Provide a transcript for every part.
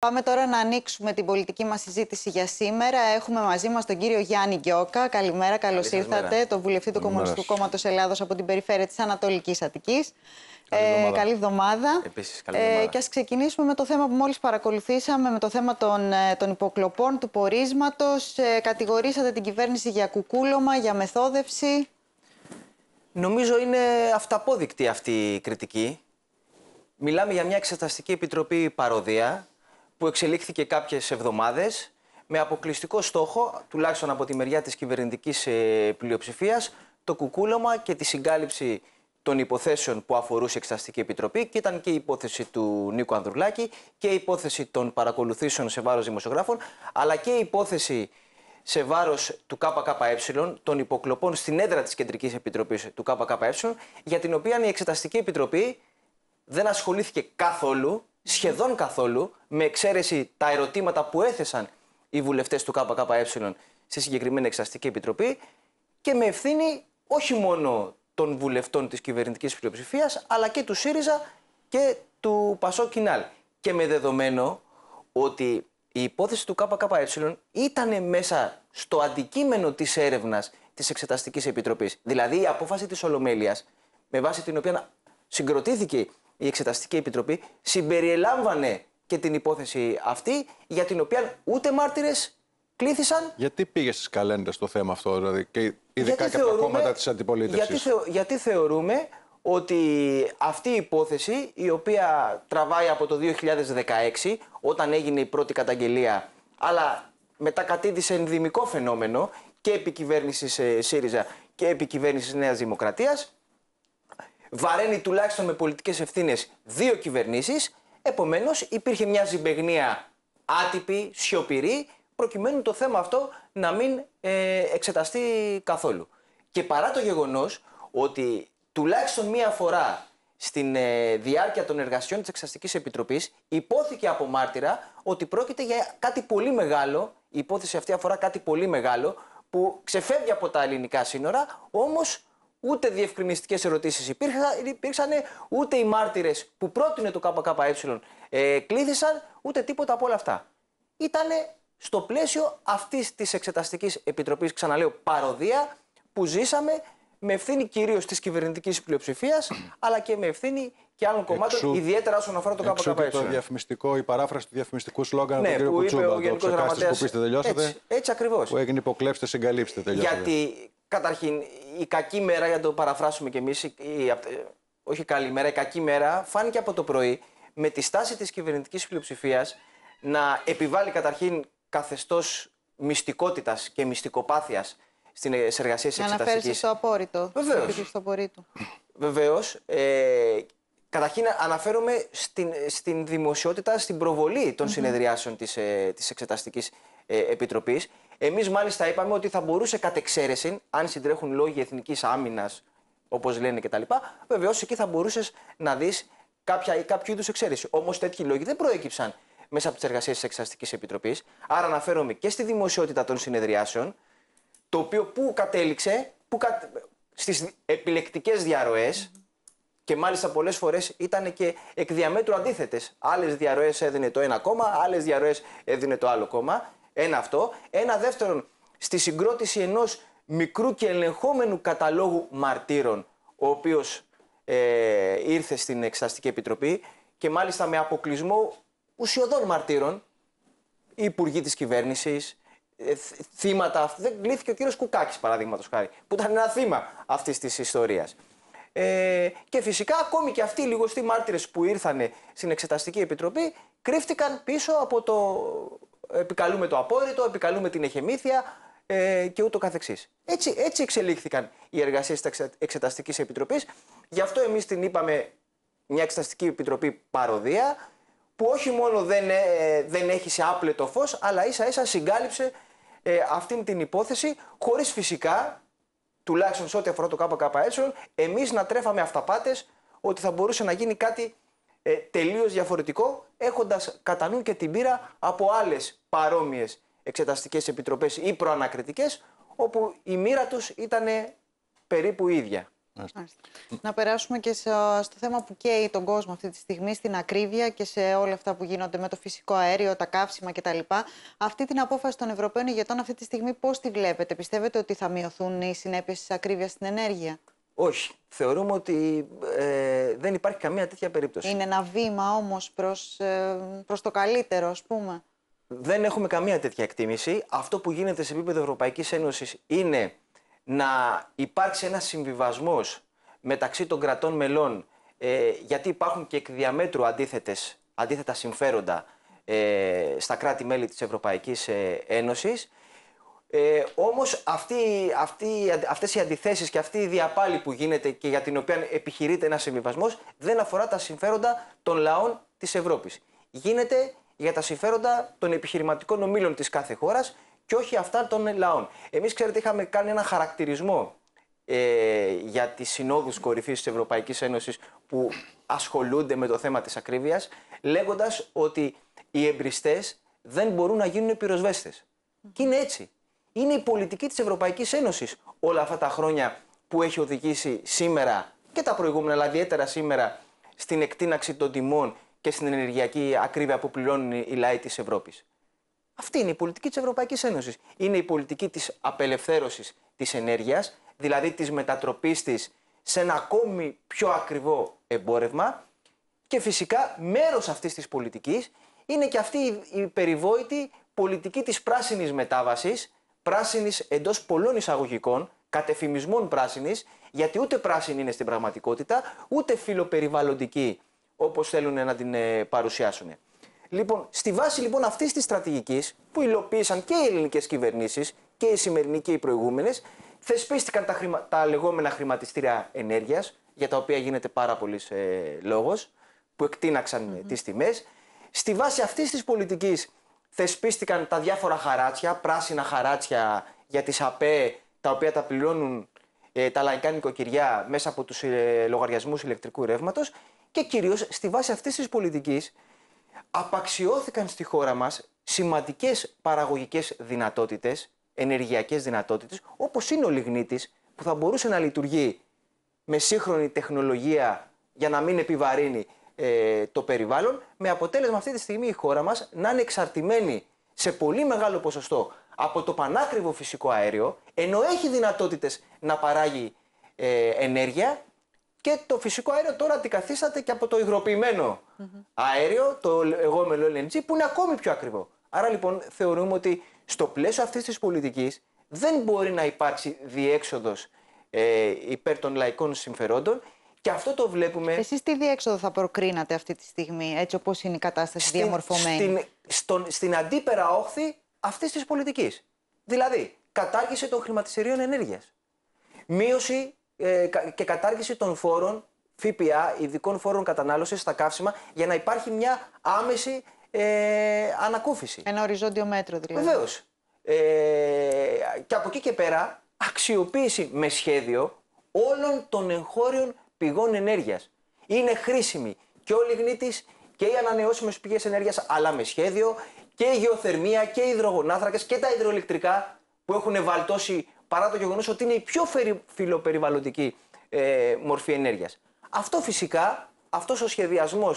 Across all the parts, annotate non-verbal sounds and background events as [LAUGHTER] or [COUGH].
Πάμε τώρα να ανοίξουμε την πολιτική μας συζήτηση για σήμερα. Έχουμε μαζί μας τον κύριο Γιάννη Γκιόκα. Καλημέρα, καλώς ήρθατε. Το βουλευτή του Κομμουνιστικού Κόμματος Ελλάδος από την περιφέρεια της Ανατολικής Αττικής. Καλή ε, εβδομάδα. Ε, καλή εβδομάδα. Επίσης, καλή εβδομάδα. Ε, και ας ξεκινήσουμε με το θέμα που μόλις παρακολουθήσαμε, με το θέμα των, ε, των υποκλοπών, του πορίσματος. Ε, κατηγορήσατε την κυβέρνηση για κουκούλωμα, για μεθόδευση. Νομίζω είναι αυταπόδεικτη αυτή η κριτική. Μιλάμε για μια εξεταστική επιτροπή παροδία που εξελίχθηκε κάποιες εβδομάδες με αποκλειστικό στόχο, τουλάχιστον από τη μεριά της κυβερνητικής ε, πλειοψηφίας, το κουκούλωμα και τη συγκάλυψη των υποθέσεων που αφορούσε η Εξεταστική Επιτροπή και ήταν και η υπόθεση του Νίκου Ανδρουλάκη και η υπόθεση των παρακολουθήσεων σε βάρος δημοσιογράφων, αλλά και η υπόθεση σε βάρος του ΚΚΕ, των υποκλοπών στην έδρα της Κεντρικής Επιτροπής του ΚΚΕ, για την οποία η Εξεταστική Επιτροπή δεν ασχολήθηκε καθόλου σχεδόν καθόλου, με εξαίρεση τα ερωτήματα που έθεσαν οι βουλευτές του ΚΚΕ στη συγκεκριμένη Εξαστική Επιτροπή και με ευθύνη όχι μόνο των βουλευτών της κυβερνητικής πλειοψηφίας, αλλά και του ΣΥΡΙΖΑ και του Πασό Κινάλ. Και με δεδομένο ότι η υπόθεση του ΚΚΕ ήταν μέσα στο αντικείμενο της έρευνας της Εξεταστικής Επιτροπής. Δηλαδή η απόφαση της Ολομέλειας, με βάση την οποία συγκροτήθηκε η Εξεταστική Επιτροπή συμπεριελάμβανε και την υπόθεση αυτή, για την οποία ούτε μάρτυρες κλήθησαν. Γιατί πήγε στις καλέντες το θέμα αυτό, δηλαδή, ειδικά γιατί και από τα κόμματα της αντιπολίτευσης. Γιατί, θεωρούμε ότι αυτή η υπόθεση, η οποία τραβάει από το 2016, όταν έγινε η πρώτη καταγγελία, αλλά μετά ενδημικό φαινόμενο και επί κυβέρνησης ε, ΣΥΡΙΖΑ και επί κυβέρνησης Νέας Δημοκρατίας, βαραίνει τουλάχιστον με πολιτικές ευθύνες δύο κυβερνήσεις. Επομένως, υπήρχε μια ζυμπεγνία άτυπη, σιωπηρή, προκειμένου το θέμα αυτό να μην ε, εξεταστεί καθόλου. Και παρά το γεγονός ότι τουλάχιστον μία φορά στην ε, διάρκεια των εργασιών της Εξαστικής Επιτροπής υπόθηκε από μάρτυρα ότι πρόκειται για κάτι πολύ μεγάλο, η υπόθεση αυτή αφορά κάτι πολύ μεγάλο, που ξεφεύγει από τα ελληνικά σύνορα, όμως ούτε διευκρινιστικές ερωτήσεις υπήρξαν, ούτε οι μάρτυρες που πρότεινε το ΚΚΕ ε, κλήθησαν, ούτε τίποτα από όλα αυτά. Ήταν στο πλαίσιο αυτής της Εξεταστικής Επιτροπής, ξαναλέω, παροδία που ζήσαμε με ευθύνη κυρίως της κυβερνητικής πλειοψηφίας, [CLEARS THROAT] αλλά και με ευθύνη και άλλων κομμάτων, ιδιαίτερα όσον αφορά το ΚΚΕ. Και το διαφημιστικό, η παράφραση του διαφημιστικού σλόγγαν του κ. Κουτσούμπα, το Έτσι, έτσι ακριβώς. Που έγινε υποκλέψτε, συγκαλύψτε, τελειώσατε. Γιατί Καταρχήν, η κακή μέρα, για να το παραφράσουμε κι εμείς, ε, όχι καλή μέρα, η κακή μέρα φάνηκε από το πρωί με τη στάση της κυβερνητικής πλειοψηφίας να επιβάλλει καταρχήν καθεστώς μυστικότητας και μυστικοπάθειας στην ε, εργασίες της εξεταστική. Να αναφέρει στο απόρριτο. Βεβαίως. Βεβαίω. Ε, καταρχήν αναφέρομαι στην, στην δημοσιότητα, στην προβολή των mm συνεδριάσεων της της Εξεταστικής ε, ε Επιτροπής. Εμείς μάλιστα είπαμε ότι θα μπορούσε κατ' εξαίρεση, αν συντρέχουν λόγοι εθνικής άμυνας, όπως λένε κτλ., βεβαίως εκεί θα μπορούσες να δεις κάποιο είδους εξαίρεση. Όμως τέτοιοι λόγοι δεν προέκυψαν μέσα από τις εργασίες της Εξεταστικής Επιτροπής. Άρα αναφέρομαι και στη δημοσιότητα των συνεδριάσεων, το οποίο που κατέληξε που κα... στις επιλεκτικές διαρροές. Και μάλιστα πολλές φορές ήταν και εκ διαμέτρου αντίθετες. Άλλες διαρροές έδινε το ένα κόμμα, άλλες διαρροές έδινε το άλλο κόμμα. Ένα αυτό. Ένα δεύτερον, στη συγκρότηση ενός μικρού και ελεγχόμενου καταλόγου μαρτύρων, ο οποίος ε, ήρθε στην Εξεταστική Επιτροπή και μάλιστα με αποκλεισμό ουσιοδών μαρτύρων, υπουργοί της κυβέρνησης, ε, θύματα. Δεν κλείθηκε ο κύριος Κουκάκης, παραδείγματος χάρη, που ήταν ένα θύμα αυτής της ιστορίας. Ε, και φυσικά ακόμη και αυτοί οι λιγοστοί μάρτυρες που ήρθαν στην Εξεταστική Επιτροπή κρύφτηκαν πίσω από το επικαλούμε το απόρριτο, επικαλούμε την εχεμήθεια ε, και ούτω καθεξής. Έτσι, έτσι εξελίχθηκαν οι εργασίες της Εξεταστικής Επιτροπής. Γι' αυτό εμείς την είπαμε μια Εξεταστική Επιτροπή παροδία, που όχι μόνο δεν, ε, δεν έχει σε άπλετο φως, αλλά ίσα ίσα συγκάλυψε ε, αυτήν την υπόθεση, χωρίς φυσικά, τουλάχιστον σε ό,τι αφορά το ΚΚΕ, εμείς να τρέφαμε αυταπάτες ότι θα μπορούσε να γίνει κάτι ε, τελείως διαφορετικό, έχοντας κατά νου και την πείρα από άλλες παρόμοιες εξεταστικές επιτροπές ή προανακριτικές, όπου η μοίρα τους ήταν περίπου ίδια. Να περάσουμε και στο θέμα που καίει τον κόσμο αυτή τη στιγμή, στην ακρίβεια και σε όλα αυτά που γίνονται με το φυσικό αέριο, τα καύσιμα κτλ. Αυτή την απόφαση των Ευρωπαίων ηγετών αυτή τη στιγμή πώς τη βλέπετε. Πιστεύετε ότι θα μειωθούν οι συνέπειες της ακρίβειας στην ενέργεια. Όχι. Θεωρούμε ότι ε, δεν υπάρχει καμία τέτοια περίπτωση. Είναι ένα βήμα όμως προς, ε, προς το καλύτερο, ας πούμε. Δεν έχουμε καμία τέτοια εκτίμηση. Αυτό που γίνεται σε επίπεδο Ευρωπαϊκής Ένωσης είναι να υπάρξει ένας συμβιβασμός μεταξύ των κρατών μελών, ε, γιατί υπάρχουν και εκ διαμέτρου αντίθετες, αντίθετα συμφέροντα στα κράτη-μέλη της Ευρωπαϊκής Ένωσης ε, Όμως αυτές οι αντιθέσεις και αυτή η διαπάλη που γίνεται και για την οποία επιχειρείται ένας συμβιβασμός δεν αφορά τα συμφέροντα των λαών της Ευρώπης. Γίνεται για τα συμφέροντα των επιχειρηματικών ομίλων της κάθε χώρας και όχι αυτά των λαών. Εμείς, ξέρετε, είχαμε κάνει ένα χαρακτηρισμό ε, για τις συνόδους κορυφής της Ευρωπαϊκής Ένωσης που ασχολούνται με το θέμα της ακρίβειας, λέγοντας ότι οι εμπριστές δεν μπορούν να γίνουν πυροσβέστες. Και είναι έτσι είναι η πολιτική της Ευρωπαϊκής Ένωσης όλα αυτά τα χρόνια που έχει οδηγήσει σήμερα και τα προηγούμενα, αλλά ιδιαίτερα σήμερα, στην εκτίναξη των τιμών και στην ενεργειακή ακρίβεια που πληρώνουν οι λαοί της Ευρώπης. Αυτή είναι η πολιτική της Ευρωπαϊκής Ένωσης. Είναι η πολιτική της απελευθέρωσης της ενέργειας, δηλαδή της μετατροπής της σε ένα ακόμη πιο ακριβό εμπόρευμα. Και φυσικά μέρος αυτής της πολιτικής είναι και αυτή η περιβόητη πολιτική της πράσινης μετάβασης πράσινης εντός πολλών εισαγωγικών, κατεφημισμών πράσινης, γιατί ούτε πράσινη είναι στην πραγματικότητα, ούτε φιλοπεριβαλλοντική όπως θέλουν να την ε, παρουσιάσουν. Λοιπόν, στη βάση λοιπόν αυτής της στρατηγικής που υλοποίησαν και οι ελληνικές κυβερνήσεις και οι σημερινοί και οι προηγούμενες, θεσπίστηκαν τα, τα λεγόμενα χρηματιστήρια ενέργειας, για τα οποία γίνεται πάρα πολύς ε, λόγος, που εκτείναξαν mm-hmm. Ε, τις τιμές. Στη βάση αυτής της πολιτικής θεσπίστηκαν τα διάφορα χαράτσια, πράσινα χαράτσια για τις ΑΠΕ, τα οποία τα πληρώνουν ε, τα λαϊκά νοικοκυριά μέσα από τους ε, λογαριασμούς ηλεκτρικού ρεύματος και κυρίως στη βάση αυτής της πολιτικής απαξιώθηκαν στη χώρα μας σημαντικές παραγωγικές δυνατότητες, ενεργειακές δυνατότητες, όπως είναι ο λιγνίτης που θα μπορούσε να λειτουργεί με σύγχρονη τεχνολογία για να μην επιβαρύνει ε, το περιβάλλον, με αποτέλεσμα αυτή τη στιγμή η χώρα μας να είναι εξαρτημένη σε πολύ μεγάλο ποσοστό από το πανάκριβο φυσικό αέριο, ενώ έχει δυνατότητες να παράγει ε, ενέργεια και το φυσικό αέριο τώρα αντικαθίσταται και από το υγροποιημένο mm-hmm. αέριο, το λεγόμενο LNG, που είναι ακόμη πιο ακριβό. Άρα λοιπόν θεωρούμε ότι στο πλαίσιο αυτής της πολιτικής δεν μπορεί να υπάρξει διέξοδος ε, υπέρ των λαϊκών συμφερόντων και αυτό το βλέπουμε. Εσείς τι διέξοδο θα προκρίνατε αυτή τη στιγμή, έτσι όπως είναι η κατάσταση διαμορφωμένη. Στην, στον, στην αντίπερα όχθη αυτής της πολιτικής. Δηλαδή, κατάργηση των χρηματιστηρίων ενέργειας. Μείωση ε, και κατάργηση των φόρων ΦΠΑ, ειδικών φόρων κατανάλωσης στα καύσιμα, για να υπάρχει μια άμεση ε, ανακούφιση. Ένα οριζόντιο μέτρο δηλαδή. Βεβαίως. Ε, και από εκεί και πέρα, αξιοποίηση με σχέδιο όλων των εγχώριων πηγών ενέργειας. Είναι χρήσιμη και ο λιγνίτης και οι ανανεώσιμες πηγές ενέργειας, αλλά με σχέδιο και η γεωθερμία και οι υδρογονάθρακες και τα υδροελεκτρικά που έχουν βαλτώσει παρά το γεγονός ότι είναι η πιο φιλοπεριβαλλοντική ε, μορφή ενέργειας. Αυτό φυσικά, αυτός ο σχεδιασμός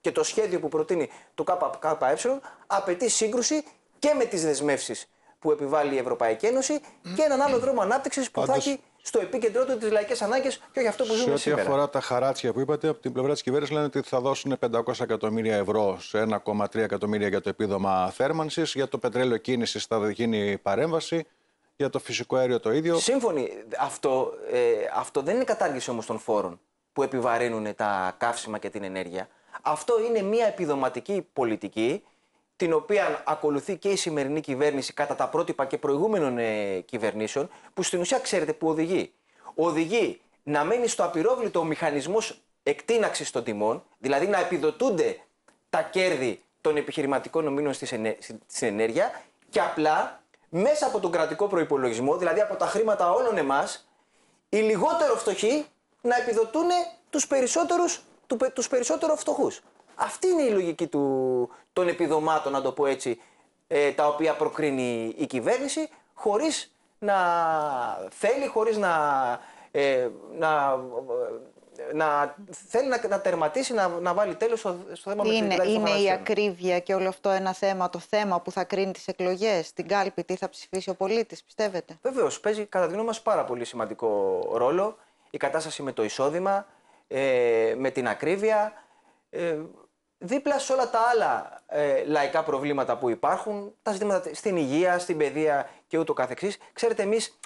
και το σχέδιο που προτείνει το ΚΚΕ απαιτεί σύγκρουση και με τις δεσμεύσεις που επιβάλλει η Ευρωπαϊκή Ένωση και έναν άλλο δρόμο ανάπτυξης που θα έχει στο επίκεντρό του τις λαϊκές ανάγκες και όχι αυτό που ζούμε σε σήμερα. Σε ό,τι αφορά τα χαράτσια που είπατε, από την πλευρά της κυβέρνησης λένε ότι θα δώσουν 500 εκατομμύρια ευρώ σε 1,3 εκατομμύρια για το επίδομα θέρμανσης. Για το πετρέλαιο κίνηση θα γίνει παρέμβαση. Για το φυσικό αέριο το ίδιο. Σύμφωνοι. Αυτό, ε, αυτό δεν είναι κατάργηση όμως των φόρων που επιβαρύνουν τα καύσιμα και την ενέργεια. Αυτό είναι μια επιδοματική πολιτική την οποία ακολουθεί και η σημερινή κυβέρνηση κατά τα πρότυπα και προηγούμενων ε, κυβερνήσεων, που στην ουσία ξέρετε που οδηγεί. Οδηγεί να μένει στο απειρόβλητο ο μηχανισμός εκτείναξης των τιμών, δηλαδή να επιδοτούνται τα κέρδη των επιχειρηματικών ομίλων στην ενέργεια και απλά μέσα από τον κρατικό προπολογισμό, δηλαδή από τα χρήματα όλων εμάς, οι λιγότερο φτωχοί να επιδοτούν τους περισσότερους τους περισσότερο φτωχούς. Αυτή είναι η λογική του, των επιδομάτων, να το πω έτσι, ε, τα οποία προκρίνει η κυβέρνηση, χωρίς να θέλει, χωρίς να, ε, να ε, να θέλει να, να τερματίσει, να, να βάλει τέλος στο, στο θέμα είναι, με την Είναι η ακρίβεια και όλο αυτό ένα θέμα, το θέμα που θα κρίνει τις εκλογές, την κάλπη, τι θα ψηφίσει ο πολίτης, πιστεύετε. Βεβαίως, παίζει κατά τη γνώμη μας πάρα πολύ σημαντικό ρόλο η κατάσταση με το εισόδημα, ε, με την ακρίβεια. Ε, δίπλα σε όλα τα άλλα ε, λαϊκά προβλήματα που υπάρχουν, τα ζητήματα στην υγεία, στην παιδεία και ούτω καθεξής, ξέρετε εμείς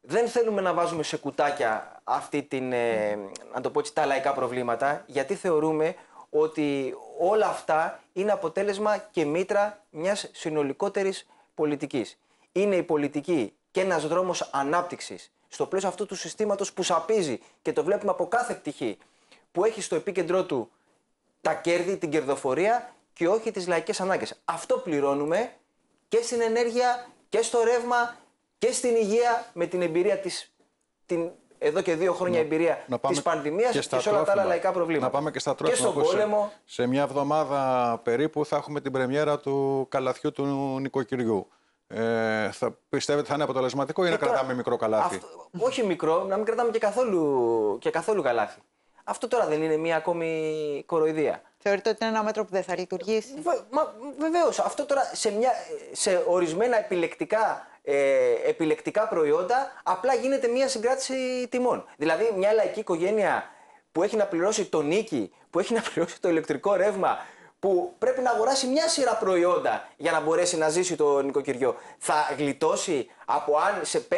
δεν θέλουμε να βάζουμε σε κουτάκια αυτή την, ε, να το πω έτσι, τα λαϊκά προβλήματα, γιατί θεωρούμε ότι όλα αυτά είναι αποτέλεσμα και μήτρα μιας συνολικότερης πολιτικής. Είναι η πολιτική και ένας δρόμος ανάπτυξης στο πλαίσιο αυτού του συστήματος που σαπίζει και το βλέπουμε από κάθε πτυχή που έχει στο επίκεντρό του τα κέρδη, την κερδοφορία και όχι τις λαϊκές ανάγκες. Αυτό πληρώνουμε και στην ενέργεια και στο ρεύμα και στην υγεία με την εμπειρία της, την, εδώ και δύο χρόνια εμπειρία της πανδημίας και, σε όλα τα άλλα λαϊκά προβλήματα. Να πάμε και στα τρόφιμα. Και στον πόλεμο. Σε, μια εβδομάδα περίπου θα έχουμε την πρεμιέρα του καλαθιού του νοικοκυριού. Ε, θα πιστεύετε θα είναι αποτελεσματικό ή να ε, κρατάμε μικρό καλάθι. όχι μικρό, να μην κρατάμε και καθόλου, και καθόλου καλάθι. Αυτό τώρα δεν είναι μία ακόμη κοροϊδία. Θεωρείτε ότι είναι ένα μέτρο που δεν θα λειτουργήσει. Βεβαίως. Αυτό τώρα σε, μια, σε ορισμένα επιλεκτικά, ε, επιλεκτικά προϊόντα απλά γίνεται μία συγκράτηση τιμών. Δηλαδή μια λαϊκή οικογένεια που έχει να πληρώσει το νίκη, που έχει να πληρώσει το ηλεκτρικό ρεύμα, που πρέπει να αγοράσει μια σειρά προϊόντα για να μπορέσει να ζήσει το νοικοκυριό. Θα γλιτώσει από αν σε 5-6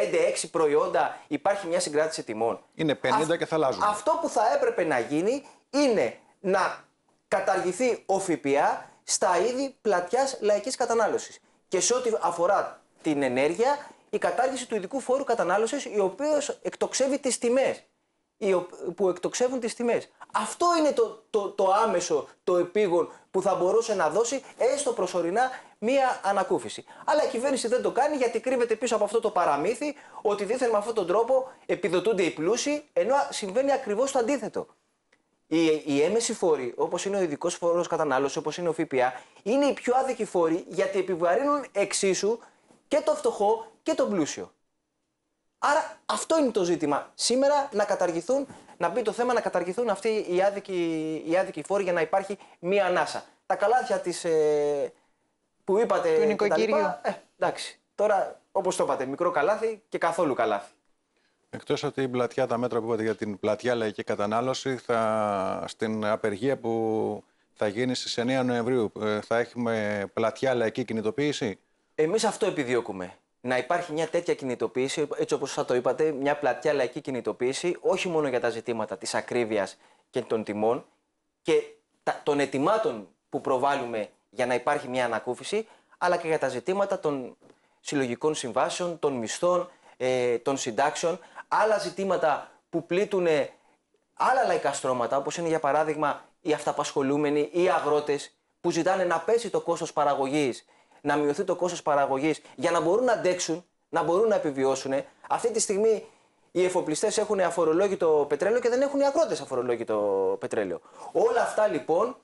προϊόντα υπάρχει μια συγκράτηση τιμών. Είναι 50 και θα αλλάζουν. Αυτό που θα έπρεπε να γίνει είναι να καταργηθεί ο ΦΠΑ στα είδη πλατιάς λαϊκής κατανάλωσης. Και σε ό,τι αφορά την ενέργεια, η κατάργηση του ειδικού φόρου κατανάλωσης, ο οποίο εκτοξεύει τις τιμές που εκτοξεύουν τις τιμές. Αυτό είναι το, το, το άμεσο, το επίγον που θα μπορούσε να δώσει έστω προσωρινά μία ανακούφιση. Αλλά η κυβέρνηση δεν το κάνει γιατί κρύβεται πίσω από αυτό το παραμύθι ότι δίθεν με αυτόν τον τρόπο επιδοτούνται οι πλούσιοι, ενώ συμβαίνει ακριβώς το αντίθετο. Οι, οι έμεση φόροι, όπως είναι ο ειδικός φόρος κατανάλωσης, όπως είναι ο ΦΠΑ, είναι οι πιο άδικοι φόροι γιατί επιβαρύνουν εξίσου και το φτωχό και το πλούσιο. Άρα αυτό είναι το ζήτημα. Σήμερα να καταργηθούν, να μπει το θέμα να καταργηθούν αυτοί οι άδικοι, οι φόροι για να υπάρχει μία ανάσα. Τα καλάθια της, ε, που είπατε. Του νοικοκύριου. Ε, εντάξει. Τώρα, όπως το είπατε, μικρό καλάθι και καθόλου καλάθι. Εκτός από η πλατιά, τα μέτρα που είπατε για την πλατιά λαϊκή κατανάλωση, θα, στην απεργία που θα γίνει στις 9 Νοεμβρίου, ε, θα έχουμε πλατιά λαϊκή κινητοποίηση. Εμείς αυτό επιδιώκουμε να υπάρχει μια τέτοια κινητοποίηση, έτσι όπως θα το είπατε, μια πλατιά λαϊκή κινητοποίηση, όχι μόνο για τα ζητήματα της ακρίβειας και των τιμών και των ετοιμάτων που προβάλλουμε για να υπάρχει μια ανακούφιση, αλλά και για τα ζητήματα των συλλογικών συμβάσεων, των μισθών, ε, των συντάξεων, άλλα ζητήματα που πλήττουν ε, άλλα λαϊκά στρώματα, όπως είναι για παράδειγμα οι αυταπασχολούμενοι ή οι αγρότες που ζητάνε να πέσει το κόστος παραγωγής να μειωθεί το κόστος παραγωγής για να μπορούν να αντέξουν, να μπορούν να επιβιώσουν. Αυτή τη στιγμή οι εφοπλιστές έχουν αφορολόγητο πετρέλαιο και δεν έχουν οι ακρότε αφορολόγητο πετρέλαιο. Όλα αυτά λοιπόν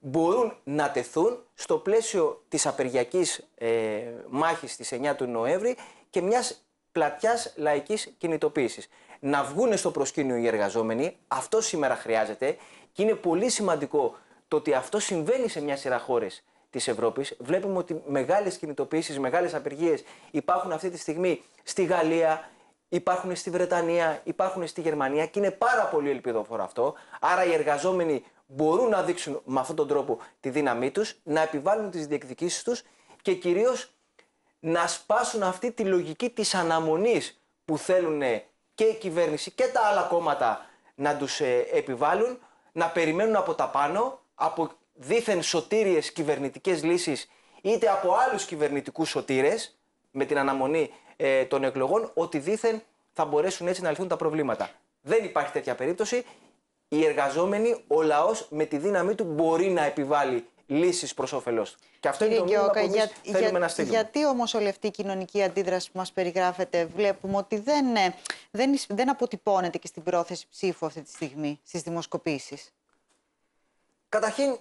μπορούν να τεθούν στο πλαίσιο της απεργιακής ε, μάχης της 9 του Νοέμβρη και μιας πλατιάς λαϊκής κινητοποίησης. Να βγουν στο προσκήνιο οι εργαζόμενοι, αυτό σήμερα χρειάζεται και είναι πολύ σημαντικό το ότι αυτό συμβαίνει σε μια σειρά χώρες της Ευρώπης. Βλέπουμε ότι μεγάλες κινητοποιήσεις, μεγάλες απεργίες υπάρχουν αυτή τη στιγμή στη Γαλλία, υπάρχουν στη Βρετανία, υπάρχουν στη Γερμανία και είναι πάρα πολύ ελπιδοφόρο αυτό. Άρα οι εργαζόμενοι μπορούν να δείξουν με αυτόν τον τρόπο τη δύναμή τους, να επιβάλλουν τις διεκδικήσεις τους και κυρίως να σπάσουν αυτή τη λογική της αναμονής που θέλουν και η κυβέρνηση και τα άλλα κόμματα να τους ε, επιβάλλουν, να περιμένουν από τα πάνω, από δήθεν σωτήριες κυβερνητικές λύσεις είτε από άλλους κυβερνητικούς σωτήρες με την αναμονή ε, των εκλογών ότι δήθεν θα μπορέσουν έτσι να λυθούν τα προβλήματα. Δεν υπάρχει τέτοια περίπτωση. Οι εργαζόμενοι, ο λαός με τη δύναμή του μπορεί να επιβάλλει λύσεις προς όφελός Και αυτό είναι το μήνυμα που για, θέλουμε να στείλουμε. Γιατί όμως όλη αυτή η κοινωνική αντίδραση που μας περιγράφεται, βλέπουμε ότι δεν, ε, δεν, δεν αποτυπώνεται και στην πρόθεση ψήφου αυτή τη στιγμή στις δημοσκοπήσεις. Καταρχήν,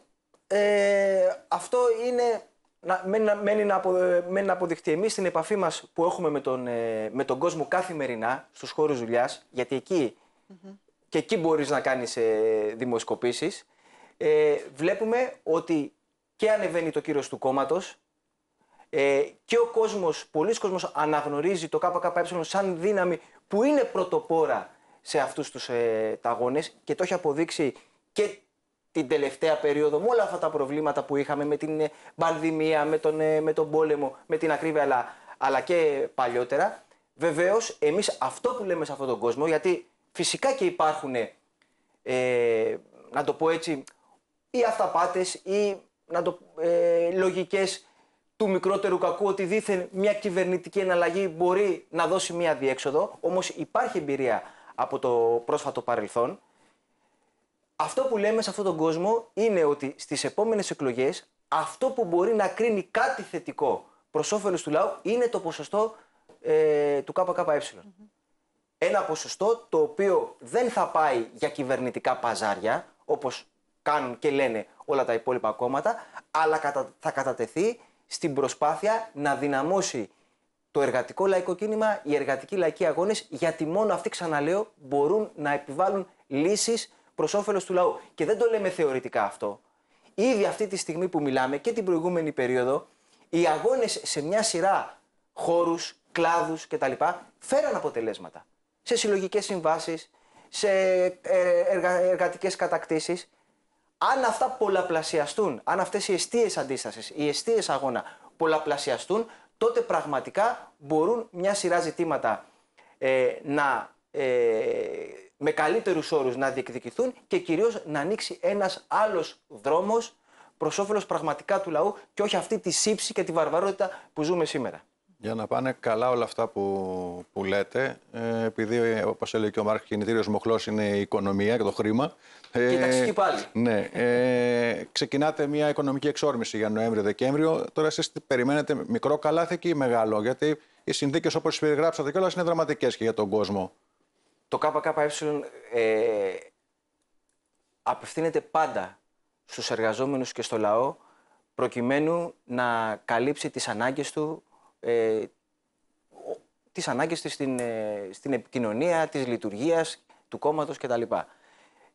ε, αυτό είναι, να, μένει, να, απο, ε, αποδειχτεί. Εμείς στην επαφή μας που έχουμε με τον, ε, με κόσμο καθημερινά στους χώρους δουλειάς, γιατί και εκεί μπορείς να κάνεις ε, δημοσκοπήσεις, ε, βλέπουμε ότι και ανεβαίνει το κύρος του κόμματος, και ο κόσμος, πολλοί κόσμος αναγνωρίζει το ΚΚΕ σαν δύναμη που είναι πρωτοπόρα σε αυτούς τους ε, ταγώνες και το έχει αποδείξει και την τελευταία περίοδο, με όλα αυτά τα προβλήματα που είχαμε, με την ε, πανδημία, με τον, ε, με τον πόλεμο, με την ακρίβεια, αλλά, αλλά και παλιότερα. Βεβαίως, εμείς αυτό που λέμε σε αυτόν τον κόσμο, γιατί φυσικά και υπάρχουν, ε, ε να το πω έτσι, ή αυταπάτες ή να το, ε, λογικές του μικρότερου κακού ότι δήθεν μια κυβερνητική εναλλαγή μπορεί να δώσει μια διέξοδο, όμως υπάρχει εμπειρία από το πρόσφατο παρελθόν αυτό που λέμε σε αυτόν τον κόσμο είναι ότι στις επόμενες εκλογές αυτό που μπορεί να κρίνει κάτι θετικό προς όφελος του λαού είναι το ποσοστό ε, του ΚΚΕ. mm Ένα ποσοστό το οποίο δεν θα πάει για κυβερνητικά παζάρια, όπως κάνουν και λένε όλα τα υπόλοιπα κόμματα, αλλά θα κατατεθεί στην προσπάθεια να δυναμώσει το εργατικό λαϊκό κίνημα, οι εργατικοί λαϊκοί αγώνες, γιατί μόνο αυτοί, ξαναλέω, μπορούν να επιβάλλουν λύσεις προς όφελος του λαού. Και δεν το λέμε θεωρητικά αυτό. Ήδη αυτή τη στιγμή που μιλάμε και την προηγούμενη περίοδο, οι αγώνες σε μια σειρά χώρους, κλάδους κτλ. φέραν αποτελέσματα. Σε συλλογικές συμβάσεις, σε ε, εργα... εργατικές κατακτήσεις. Αν αυτά πολλαπλασιαστούν, αν αυτές οι αιστείες αντίστασης, οι αιστείες αγώνα πολλαπλασιαστούν, τότε πραγματικά μπορούν μια σειρά ζητήματα ε, να ε, με καλύτερους όρους να διεκδικηθούν και κυρίως να ανοίξει ένας άλλος δρόμος προς όφελος πραγματικά του λαού και όχι αυτή τη σύψη και τη βαρβαρότητα που ζούμε σήμερα. Για να πάνε καλά όλα αυτά που, που λέτε, ε, επειδή όπως έλεγε και ο Μάρκ, κινητήριος μοχλός είναι η οικονομία και το χρήμα. Ε, και πάλι. Ναι. Ε, ξεκινάτε μια οικονομική εξόρμηση για Νοέμβριο-Δεκέμβριο. Τώρα εσείς περιμένετε μικρό καλάθι και μεγάλο, γιατί οι συνθήκες όπως περιγράψατε κιόλας είναι δραματικές και για τον κόσμο το ΚΚΕ ε, απευθύνεται πάντα στους εργαζόμενους και στο λαό προκειμένου να καλύψει τις ανάγκες του, ε, τις ανάγκες της στην, ε, στην επικοινωνία, της λειτουργίας, του κόμματος κτλ.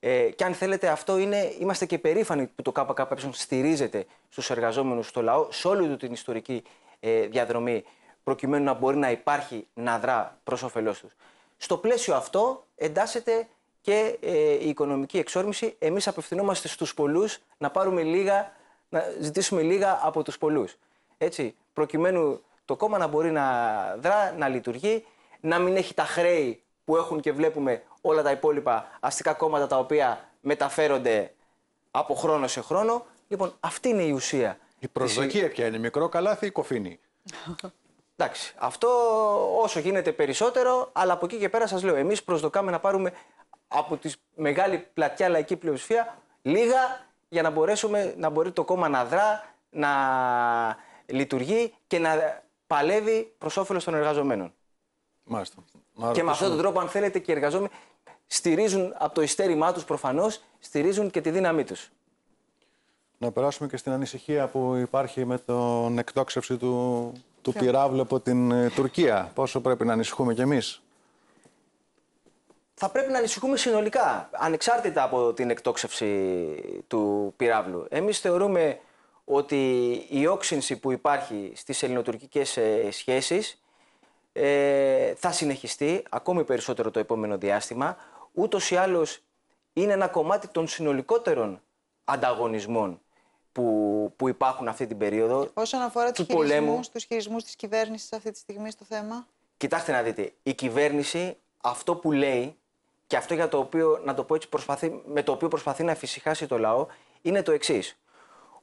Ε, και αν θέλετε αυτό είναι, είμαστε και περήφανοι που το ΚΚΕ στηρίζεται στους εργαζόμενους, στο λαό, σε όλη του την ιστορική ε, διαδρομή, προκειμένου να μπορεί να υπάρχει, να δρά προς όφελός τους. Στο πλαίσιο αυτό εντάσσεται και ε, η οικονομική εξόρμηση. Εμείς απευθυνόμαστε στους πολλούς να πάρουμε λίγα, να ζητήσουμε λίγα από τους πολλούς. Έτσι, προκειμένου το κόμμα να μπορεί να δρά, να λειτουργεί, να μην έχει τα χρέη που έχουν και βλέπουμε όλα τα υπόλοιπα αστικά κόμματα τα οποία μεταφέρονται από χρόνο σε χρόνο. Λοιπόν, αυτή είναι η ουσία. Η προσδοκία πια είναι μικρό καλάθι ή κοφίνι. [LAUGHS] Εντάξει, αυτό όσο γίνεται περισσότερο, αλλά από εκεί και πέρα σας λέω, εμείς προσδοκάμε να πάρουμε από τη μεγάλη πλατιά λαϊκή πλειοψηφία λίγα για να μπορέσουμε να μπορεί το κόμμα να δρά, να λειτουργεί και να παλεύει προς όφελος των εργαζομένων. Μάλιστα. Και με αυτόν τον τρόπο, αν θέλετε, και οι εργαζόμενοι στηρίζουν από το ιστέρημά τους προφανώς, στηρίζουν και τη δύναμή τους. Να περάσουμε και στην ανησυχία που υπάρχει με τον εκτόξευση του του πυράβλου από την ε, Τουρκία. Πόσο πρέπει να ανησυχούμε κι εμείς. Θα πρέπει να ανησυχούμε συνολικά, ανεξάρτητα από την εκτόξευση του πυράβλου. Εμείς θεωρούμε ότι η όξυνση που υπάρχει στις ελληνοτουρκικές ε, σχέσεις ε, θα συνεχιστεί ακόμη περισσότερο το επόμενο διάστημα. Ούτως ή άλλως είναι ένα κομμάτι των συνολικότερων ανταγωνισμών που, που υπάρχουν αυτή την περίοδο. Όσον αφορά του πολέμου. Τους χειρισμούς της κυβέρνησης αυτή τη στιγμή στο θέμα. Κοιτάξτε να δείτε. Η κυβέρνηση αυτό που λέει και αυτό για το οποίο, να το πω προσπαθεί, με το οποίο προσπαθεί να εφησυχάσει το λαό είναι το εξής.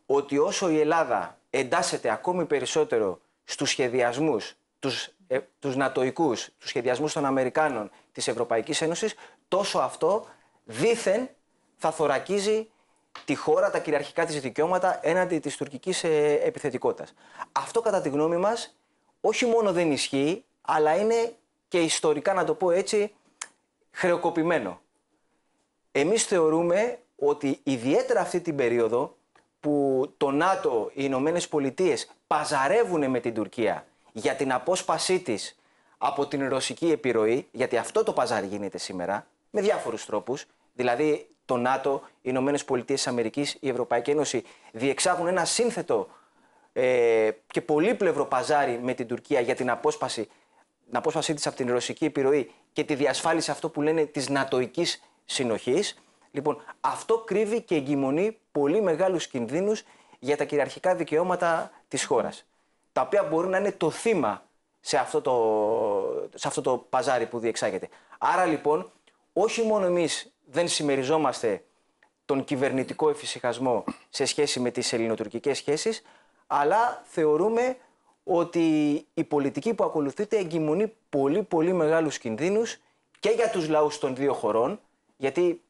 Ότι όσο η Ελλάδα εντάσσεται ακόμη περισσότερο στους σχεδιασμούς τους, ε, τους νατοικούς, τους σχεδιασμούς των Αμερικάνων της Ευρωπαϊκής Ένωσης, τόσο αυτό δήθεν θα θωρακίζει τη χώρα, τα κυριαρχικά της δικαιώματα έναντι της τουρκικής ε, επιθετικότητας. Αυτό, κατά τη γνώμη μας, όχι μόνο δεν ισχύει, αλλά είναι και ιστορικά, να το πω έτσι, χρεοκοπημένο. Εμείς θεωρούμε ότι ιδιαίτερα αυτή την περίοδο που το ΝΑΤΟ, οι Ηνωμένες Πολιτείες παζαρεύουν με την Τουρκία για την απόσπασή της από την ρωσική επιρροή, γιατί αυτό το παζάρι γίνεται σήμερα, με διάφορους τρόπους, δηλαδή το ΝΑΤΟ, οι Ηνωμένες Πολιτείες Αμερικής, η Ευρωπαϊκή Ένωση διεξάγουν ένα σύνθετο ε, και πολύπλευρο παζάρι με την Τουρκία για την απόσπαση την απόσπασή της από την ρωσική επιρροή και τη διασφάλιση αυτό που λένε της νατοικής συνοχής. Λοιπόν, αυτό κρύβει και εγκυμονεί πολύ μεγάλους κινδύνους για τα κυριαρχικά δικαιώματα της χώρας, τα οποία μπορεί να είναι το θύμα σε αυτό το, σε αυτό το παζάρι που διεξάγεται. Άρα λοιπόν, όχι μόνο εμείς δεν συμμεριζόμαστε τον κυβερνητικό εφησυχασμό σε σχέση με τις ελληνοτουρκικές σχέσεις, αλλά θεωρούμε ότι η πολιτική που ακολουθείται εγκυμονεί πολύ πολύ μεγάλους κινδύνους και για τους λαούς των δύο χωρών, γιατί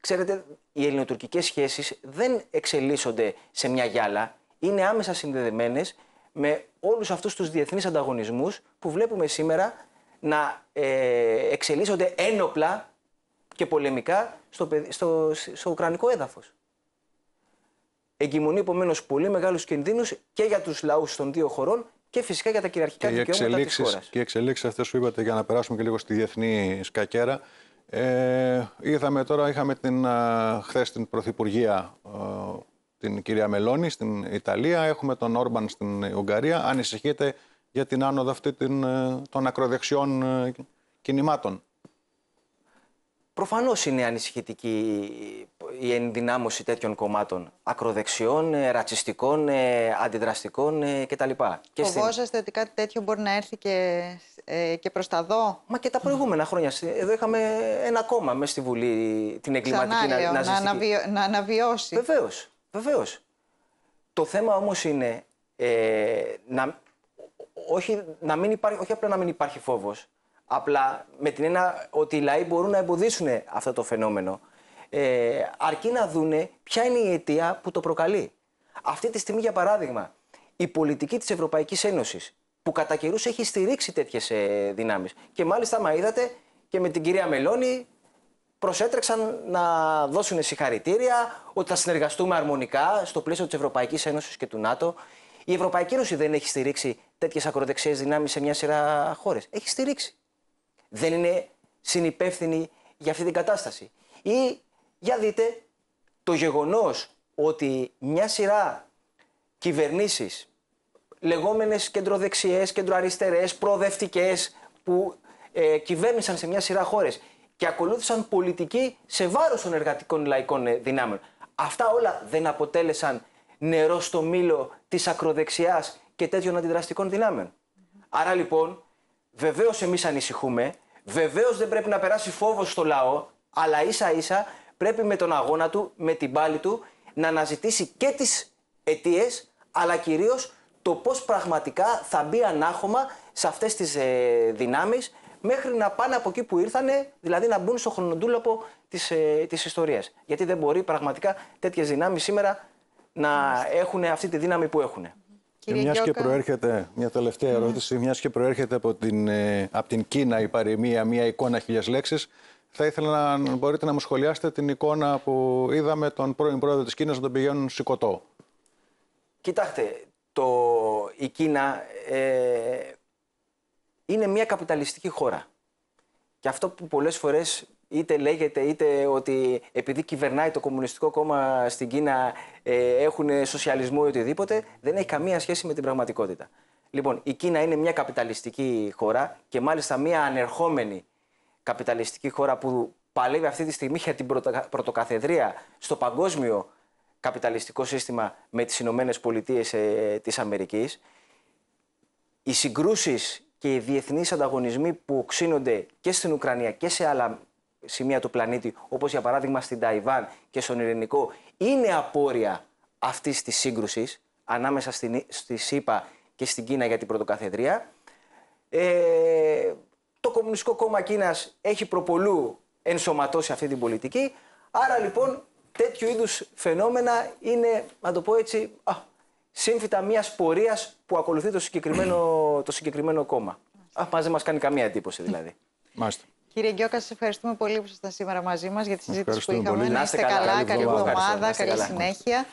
ξέρετε οι ελληνοτουρκικές σχέσεις δεν εξελίσσονται σε μια γυάλα, είναι άμεσα συνδεδεμένες με όλους αυτούς τους διεθνείς ανταγωνισμούς που βλέπουμε σήμερα να ε, εξελίσσονται ένοπλα και πολεμικά στο, στο, στο ουκρανικό έδαφος. Εγκυμονεί επομένως πολύ μεγάλους κινδύνους και για τους λαούς των δύο χωρών και φυσικά για τα κυριαρχικά και δικαιώματα της χώρας. Και οι εξελίξεις αυτές που είπατε, για να περάσουμε και λίγο στη διεθνή σκακέρα, ε, είδαμε τώρα, είχαμε την, χθες την Πρωθυπουργία ε, την κυρία Μελώνη στην Ιταλία, έχουμε τον Όρμπαν στην Ουγγαρία. Ανησυχείτε για την άνοδο αυτή την, ε, των ακροδεξιών ε, κινημάτων. Προφανώς είναι ανησυχητική η ενδυνάμωση τέτοιων κομμάτων ακροδεξιών, ε, ρατσιστικών, ε, αντιδραστικών ε, κτλ. Φοβόσαστε στην... ότι κάτι τέτοιο μπορεί να έρθει και, και προς τα δω? Μα και τα προηγούμενα χρόνια. Εδώ είχαμε ένα κόμμα μέσα στη Βουλή την εγκληματική να, να, να, να αναβιώσει. Βεβαίως. Βεβαίως. Το θέμα όμως είναι να, όχι, μην υπάρχει, όχι απλά να μην υπάρχει φόβος. Απλά με την έννοια ότι οι λαοί μπορούν να εμποδίσουν αυτό το φαινόμενο. Ε, αρκεί να δούνε ποια είναι η αιτία που το προκαλεί. Αυτή τη στιγμή, για παράδειγμα, η πολιτική της Ευρωπαϊκής Ένωσης, που κατά καιρούς έχει στηρίξει τέτοιες δυνάμεις. Και μάλιστα, μα είδατε και με την κυρία Μελώνη, προσέτρεξαν να δώσουν συγχαρητήρια, ότι θα συνεργαστούμε αρμονικά στο πλαίσιο της Ευρωπαϊκής Ένωσης και του ΝΑΤΟ. Η Ευρωπαϊκή Ένωση δεν έχει στηρίξει τέτοιες ακροδεξιές δυνάμεις σε μια σειρά χώρες. Έχει στηρίξει δεν είναι συνυπεύθυνοι για αυτή την κατάσταση. Ή για δείτε το γεγονός ότι μια σειρά κυβερνήσεις, λεγόμενες κεντροδεξιές, κεντροαριστερές, προοδευτικές, που ε, κυβέρνησαν σε μια σειρά χώρες και ακολούθησαν πολιτική σε βάρος των εργατικών λαϊκών ε, δυνάμεων. Αυτά όλα δεν αποτέλεσαν νερό στο μήλο της ακροδεξιάς και τέτοιων αντιδραστικών δυνάμεων. Άρα λοιπόν Βεβαίως εμείς ανησυχούμε. Βεβαίως δεν πρέπει να περάσει φόβος στο λαό. Αλλά ίσα ίσα πρέπει με τον αγώνα του, με την πάλη του, να αναζητήσει και τις αιτίες, αλλά κυρίως το πώς πραγματικά θα μπει ανάχωμα σε αυτές τις ε, δυνάμεις μέχρι να πάνε από εκεί που ήρθανε, δηλαδή να μπουν στο χρονοτούλοπο της ε, ιστορίας. Γιατί δεν μπορεί πραγματικά τέτοιες δυνάμεις σήμερα να έχουν αυτή τη δύναμη που έχουν. Και μιας και προέρχεται, μια τελευταία ερώτηση, mm. μιας και προέρχεται από την, ε, από την Κίνα η παροιμία «Μια εικόνα χιλιάς λέξεις», θα ήθελα να μπορείτε να μου σχολιάσετε την εικόνα που είδαμε τον πρώην πρόεδρο της Κίνας να τον πηγαίνουν σηκωτό. Κοιτάξτε, το, η Κίνα ε, είναι μια καπιταλιστική χώρα. Και αυτό που πολλές φορές είτε λέγεται είτε ότι επειδή κυβερνάει το Κομμουνιστικό Κόμμα στην Κίνα ε, έχουν σοσιαλισμό ή οτιδήποτε, δεν έχει καμία σχέση με την πραγματικότητα. Λοιπόν, η Κίνα είναι μια καπιταλιστική χώρα και μάλιστα μια ανερχόμενη καπιταλιστική χώρα που παλεύει αυτή τη στιγμή για την πρωτοκαθεδρία στο παγκόσμιο καπιταλιστικό σύστημα με τις Ηνωμένες Πολιτείες ε, της Αμερικής. Οι συγκρούσεις και οι διεθνείς ανταγωνισμοί που οξύνονται και στην Ουκρανία και σε άλλα σημεία του πλανήτη, όπως για παράδειγμα στην Ταϊβάν και στον Ειρηνικό, είναι απόρρια αυτής της σύγκρουσης ανάμεσα στη ΣΥΠΑ και στην Κίνα για την πρωτοκαθεδρία. Ε, το Κομμουνιστικό Κόμμα Κίνας έχει προπολού ενσωματώσει αυτή την πολιτική. Άρα λοιπόν τέτοιου είδους φαινόμενα είναι, να το πω έτσι, α, σύμφυτα μιας πορείας που ακολουθεί το συγκεκριμένο, το κόμμα. Α, μας δεν μας κάνει καμία εντύπωση δηλαδή. Μάλιστα. Κύριε Γκιόκα, σας ευχαριστούμε πολύ που ήσασταν σήμερα μαζί μας για τη συζήτηση που είχαμε. Να είστε καλά, καλή εβδομάδα, καλή συνέχεια.